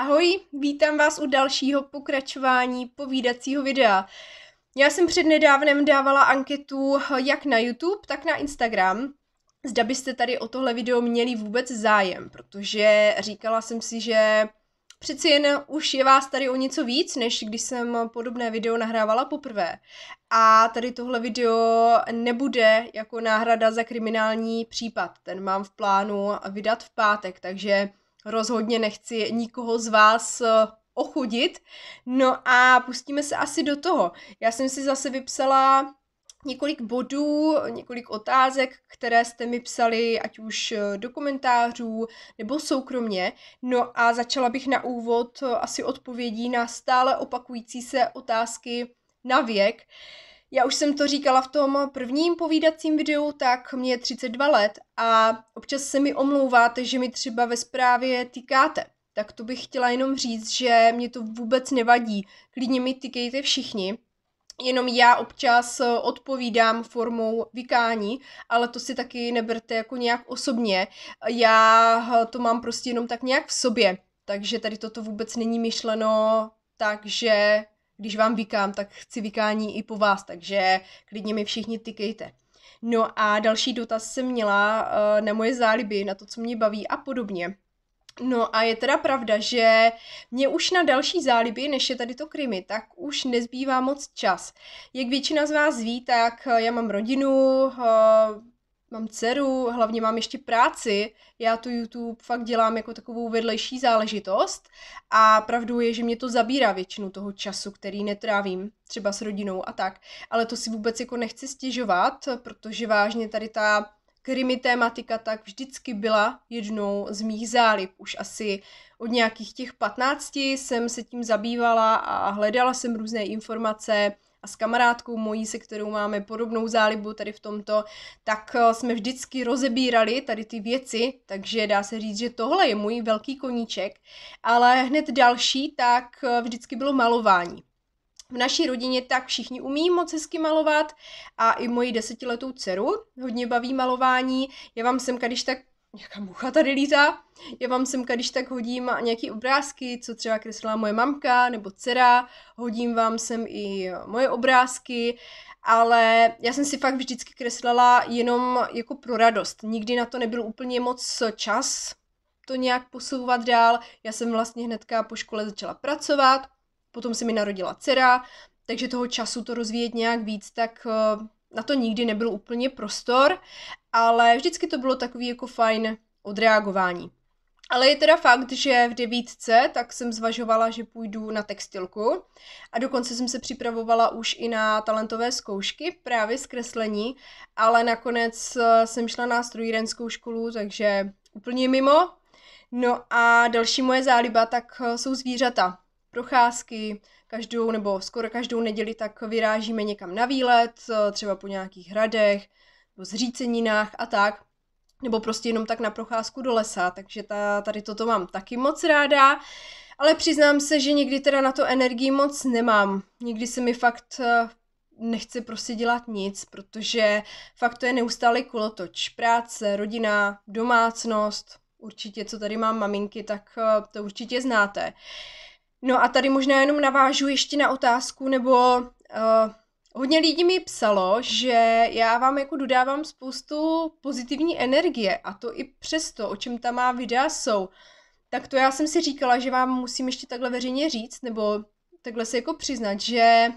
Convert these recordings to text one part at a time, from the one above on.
Ahoj, vítám vás u dalšího pokračování povídacího videa. Já jsem přednedávnem dávala anketu jak na YouTube, tak na Instagram. Zda byste tady o tohle video měli vůbec zájem, protože říkala jsem si, že přeci jen už je vás tady o něco víc, než když jsem podobné video nahrávala poprvé. A tady tohle video nebude jako náhrada za kriminální případ. Ten mám v plánu vydat v pátek, takže rozhodně nechci nikoho z vás eh, ochudit. No a pustíme se asi do toho. Já jsem si zase vypsala několik bodů, několik otázek, které jste mi psali, ať už eh, do komentářů nebo soukromně. No a začala bych na úvod eh, asi odpovědí na stále opakující se otázky na věk. Uh, já už jsem to říkala v tom prvním povídacím videu, tak mě je 32 let a občas se mi omlouváte, že mi třeba ve zprávě týkáte. Tak to bych chtěla jenom říct, že mě to vůbec nevadí. Klidně mi tykejte všichni, jenom já občas odpovídám formou vykání, ale to si taky neberte jako nějak osobně. Já to mám prostě jenom tak nějak v sobě, takže tady toto vůbec není myšleno takže když vám vykám, tak chci vykání i po vás, takže klidně mi všichni tykejte. No a další dotaz jsem měla eh, na moje záliby, na to, co mě baví a podobně. No a je teda pravda, že mě už na další záliby, než je tady to krymy, tak už nezbývá moc čas. Jak většina z vás ví, tak eh, já mám rodinu, eh, mám dceru, hlavně mám ještě práci, já tu YouTube fakt dělám jako takovou vedlejší záležitost a pravdou je, že mě to zabírá většinu toho času, který netrávím třeba s rodinou a tak, ale to si vůbec jako nechci stěžovat, protože vážně tady ta krimi tématika tak vždycky byla jednou z mých zálib. Už asi od nějakých těch 15 jsem se tím zabývala a hledala jsem různé informace, a s kamarádkou mojí, se kterou máme podobnou zálibu tady v tomto, tak eh, jsme vždycky rozebírali tady ty věci, takže dá se říct, že tohle je můj velký koníček. Ale hned další, tak eh, vždycky bylo malování. V naší rodině tak všichni umí moc hezky malovat a i moji desetiletou dceru hodně baví malování. Já vám sem, když tak nějaká mucha tady lítá. Já vám semka, když tak hodím nějaký obrázky, co třeba kreslila moje mamka nebo dcera, hodím vám sem i moje obrázky, ale já jsem si fakt vždycky kreslila jenom jako pro radost. Nikdy na to nebyl úplně moc čas to nějak posouvat dál. Já jsem vlastně hnedka po škole začala pracovat, potom se mi narodila dcera, takže toho času to rozvíjet nějak víc, tak eh, na to nikdy nebyl úplně prostor, ale vždycky to bylo takový jako fajn odreagování. Ale je teda fakt, že v devítce tak jsem zvažovala, že půjdu na textilku a dokonce jsem se připravovala už i na talentové zkoušky, právě z kreslení, ale nakonec eh, jsem šla na strojírenskou školu, takže úplně mimo. No a další moje záliba tak eh, jsou zvířata, procházky, každou nebo skoro každou neděli tak vyrážíme někam na výlet, eh, třeba po nějakých hradech nebo zříceninách a tak nebo prostě jenom tak na procházku do lesa, takže ta, tady toto mám taky moc ráda, ale přiznám se, že někdy teda na to energii moc nemám. Někdy se mi fakt eh, nechce prostě dělat nic, protože fakt to je neustálý kolotoč. Práce, rodina, domácnost, určitě, co tady mám maminky, tak eh, to určitě znáte. No a tady možná jenom navážu ještě na otázku, nebo uh, hodně lidí mi psalo, že já vám jako dodávám spoustu pozitivní energie a to i přesto, o čem ta má videa jsou. Tak to já jsem si říkala, že vám musím ještě takhle veřejně říct, nebo takhle se jako přiznat, že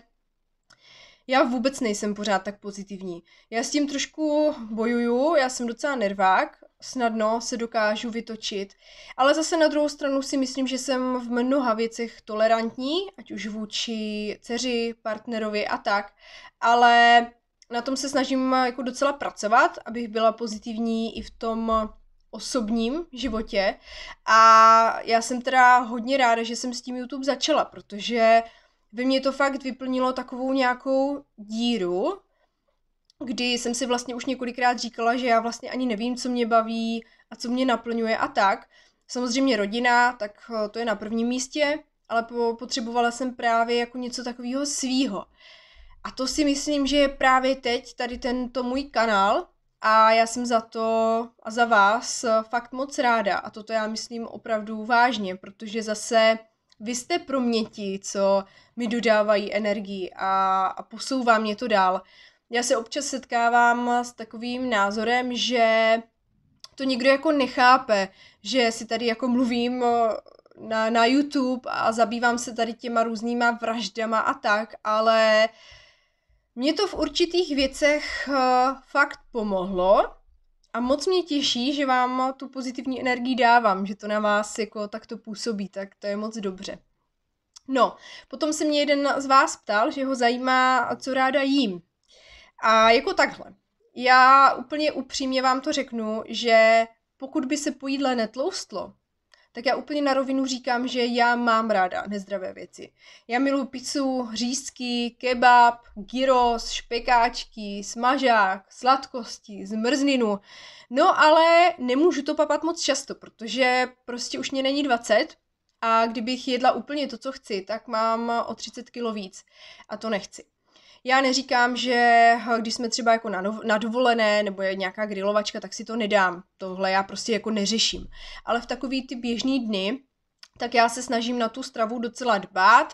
já vůbec nejsem pořád tak pozitivní. Já s tím trošku bojuju, já jsem docela nervák, snadno se dokážu vytočit, ale zase na druhou stranu si myslím, že jsem v mnoha věcech tolerantní, ať už vůči dceři, partnerovi a tak, ale na tom se snažím jako docela pracovat, abych byla pozitivní i v tom osobním životě. A já jsem teda hodně ráda, že jsem s tím YouTube začala, protože by mě to fakt vyplnilo takovou nějakou díru, kdy jsem si vlastně už několikrát říkala, že já vlastně ani nevím, co mě baví a co mě naplňuje a tak. Samozřejmě rodina, tak eh, to je na prvním místě, ale potřebovala jsem právě jako něco takového svýho. A to si myslím, že je právě teď tady tento můj kanál a já jsem za to a za vás fakt moc ráda. A toto já myslím opravdu vážně, protože zase vy jste pro mě ti, co mi dodávají energii a, a posouvá mě to dál. Já se občas setkávám s takovým názorem, že to nikdo jako nechápe, že si tady jako mluvím na, na YouTube a zabývám se tady těma různýma vraždama a tak, ale mě to v určitých věcech fakt pomohlo, a moc mě těší, že vám tu pozitivní energii dávám, že to na vás jako takto působí, tak to je moc dobře. No, potom se mě jeden z vás ptal, že ho zajímá, co ráda jím. A jako takhle. Já úplně upřímně vám to řeknu, že pokud by se po jídle netloustlo, tak já úplně na rovinu říkám, že já mám ráda nezdravé věci. Já miluji pizzu, řízky, kebab, gyros, špekáčky, smažák, sladkosti, zmrzninu. No ale nemůžu to papat moc často, protože prostě už mě není 20, a kdybych jedla úplně to, co chci, tak mám o 30 kilo víc a to nechci. Já neříkám, že eh, když jsme třeba jako na, dovolené nebo je nějaká grilovačka, tak si to nedám. Tohle já prostě jako neřeším. Ale v takový ty běžný dny, tak já se snažím na tu stravu docela dbát,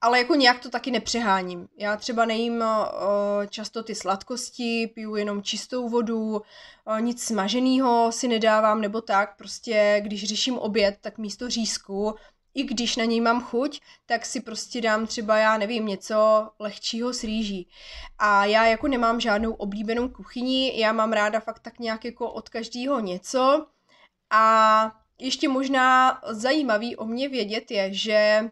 ale jako nějak to taky nepřeháním. Já třeba nejím eh, eh, často ty sladkosti, piju jenom čistou vodu, nic smaženého si nedávám nebo tak. Prostě když řeším oběd, tak místo řízku i když na něj mám chuť, tak si prostě dám třeba, já nevím, něco lehčího s rýží. A já jako nemám žádnou oblíbenou kuchyni, já mám ráda fakt tak nějak jako od každého něco. A ještě možná zajímavý o mě vědět je, že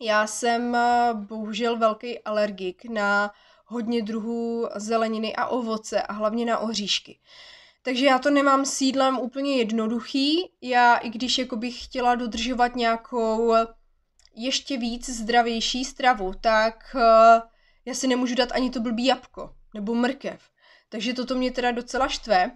já jsem eh, bohužel velký alergik na hodně druhů zeleniny a ovoce a hlavně na oříšky. Uh, takže já to nemám s jídlem úplně jednoduchý. Já, i když jako bych chtěla dodržovat nějakou ještě víc zdravější stravu, tak eh, já si nemůžu dát ani to blbý jabko nebo mrkev. Takže toto mě teda docela štve.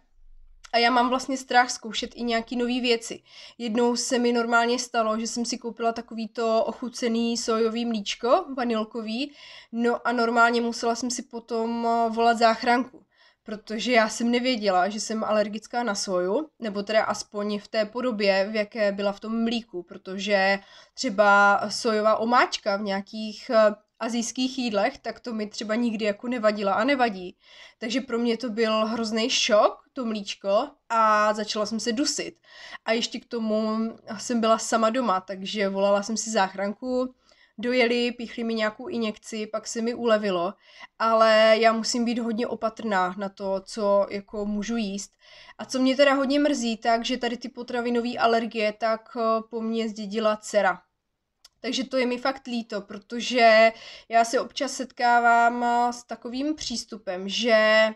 A já mám vlastně strach zkoušet i nějaké nové věci. Jednou se mi normálně stalo, že jsem si koupila takový to ochucený sojový mlíčko, vanilkový, no a normálně musela jsem si potom eh, volat záchranku protože já jsem nevěděla, že jsem alergická na soju, nebo teda aspoň v té podobě, v jaké byla v tom mlíku, protože třeba sojová omáčka v nějakých eh, azijských jídlech, tak to mi třeba nikdy jako nevadila a nevadí. Takže pro mě to byl hrozný šok, to mlíčko, a začala jsem se dusit. A ještě k tomu jsem byla sama doma, takže volala jsem si záchranku, dojeli, píchli mi nějakou injekci, pak se mi ulevilo, ale já musím být hodně opatrná na to, co jako můžu jíst. A co mě teda hodně mrzí, tak, že tady ty potravinové alergie tak eh, po mně zdědila dcera. Takže to je mi fakt líto, protože já se občas setkávám eh, s takovým přístupem, že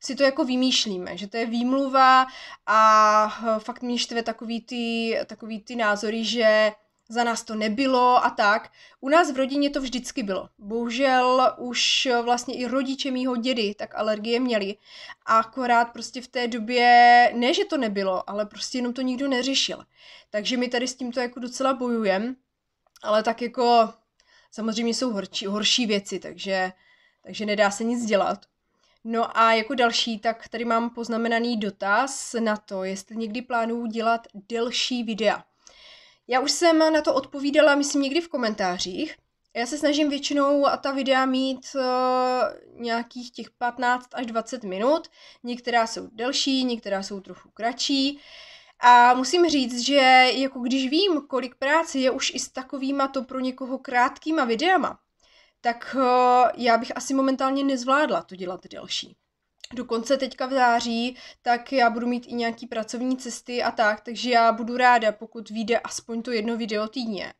si to jako vymýšlíme, že to je výmluva a eh, fakt mě štve takový ty, takový ty názory, že za nás to nebylo a tak. U nás v rodině to vždycky bylo. Bohužel už vlastně i rodiče mýho dědy tak alergie měli. A akorát prostě v té době, ne že to nebylo, ale prostě jenom to nikdo neřešil. Takže my tady s tímto jako docela bojujeme, ale tak jako samozřejmě jsou horší, horší věci, takže, takže nedá se nic dělat. No a jako další, tak tady mám poznamenaný dotaz na to, jestli někdy plánuju dělat delší videa. Já už jsem na to odpovídala, myslím, někdy v komentářích. Já se snažím většinou a ta videa mít uh, nějakých těch 15 až 20 minut. Některá jsou delší, některá jsou trochu kratší. A musím říct, že jako když vím, kolik práce je už i s takovýma to pro někoho krátkýma videama, tak uh, já bych asi momentálně nezvládla to dělat delší dokonce teďka v září, tak já budu mít i nějaký pracovní cesty a tak, takže já budu ráda, pokud vyjde aspoň to jedno video týdně.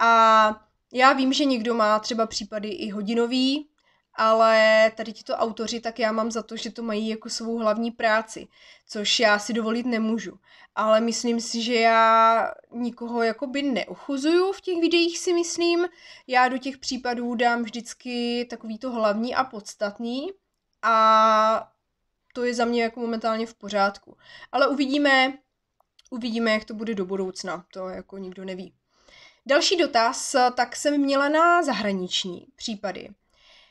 A já vím, že někdo má třeba případy i hodinový, ale tady tito autoři, tak já mám za to, že to mají jako svou hlavní práci, což já si dovolit nemůžu. Ale myslím si, že já nikoho jakoby neuchuzuju v těch videích, si myslím. Já do těch případů dám vždycky takový to hlavní a podstatný a to je za mě jako momentálně v pořádku. Ale uvidíme, uvidíme, jak to bude do budoucna, to jako nikdo neví. Další dotaz, tak jsem měla na zahraniční případy.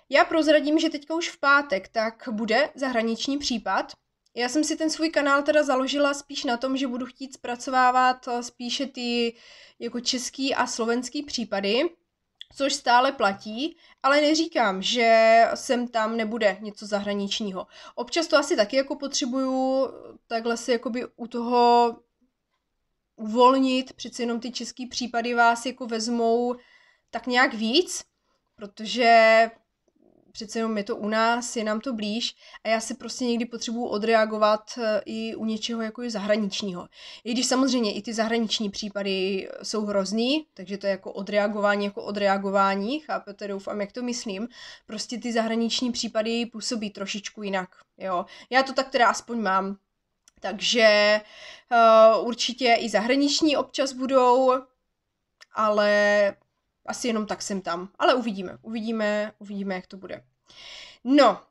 Já prozradím, že teďka už v pátek tak bude zahraniční případ. Já jsem si ten svůj kanál teda založila spíš na tom, že budu chtít zpracovávat eh, spíše ty jako český a slovenský případy, což stále platí, ale neříkám, že sem tam nebude něco zahraničního. Občas to asi taky jako potřebuju takhle si jakoby u toho uvolnit, přeci jenom ty český případy vás jako vezmou tak nějak víc, protože přece jenom je to u nás, je nám to blíž a já si prostě někdy potřebuji odreagovat eh, i u něčeho jako je zahraničního. I když samozřejmě i ty zahraniční případy jsou hrozný, takže to je jako odreagování jako odreagování, chápete, doufám, jak to myslím, prostě ty zahraniční případy působí trošičku jinak, jo. Já to tak teda aspoň mám, takže uh, určitě i zahraniční občas budou, ale asi jenom tak jsem tam. Ale uvidíme, uvidíme, uvidíme, jak to bude. No,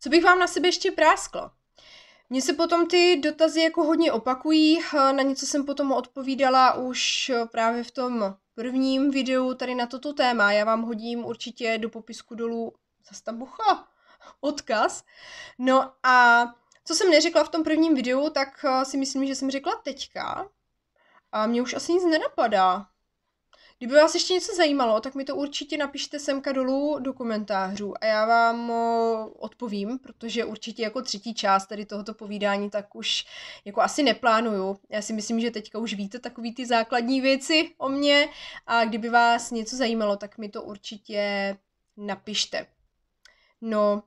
co bych vám na sebe ještě práskla? Mně se potom ty dotazy jako hodně opakují, na něco jsem potom odpovídala už právě v tom prvním videu tady na toto téma. Já vám hodím určitě do popisku dolů zase tam bucha, odkaz. No a co jsem neřekla v tom prvním videu, tak si myslím, že jsem řekla teďka. A mě už asi nic nenapadá. Kdyby vás ještě něco zajímalo, tak mi to určitě napište semka dolů do komentářů a já vám eh, odpovím, protože určitě jako třetí část tady tohoto povídání tak už jako asi neplánuju. Já si myslím, že teďka už víte takový ty základní věci o mně a kdyby vás něco zajímalo, tak mi to určitě napište. No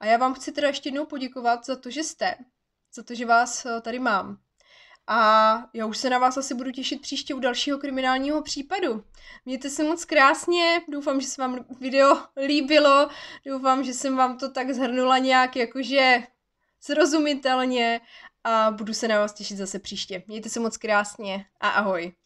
a já vám chci teda ještě jednou poděkovat za to, že jste, za to, že vás eh, tady mám a já už se na vás asi budu těšit příště u dalšího kriminálního případu. Mějte se moc krásně, doufám, že se vám video líbilo, doufám, že jsem vám to tak zhrnula nějak jakože srozumitelně a budu se na vás těšit zase příště. Mějte se moc krásně a ahoj.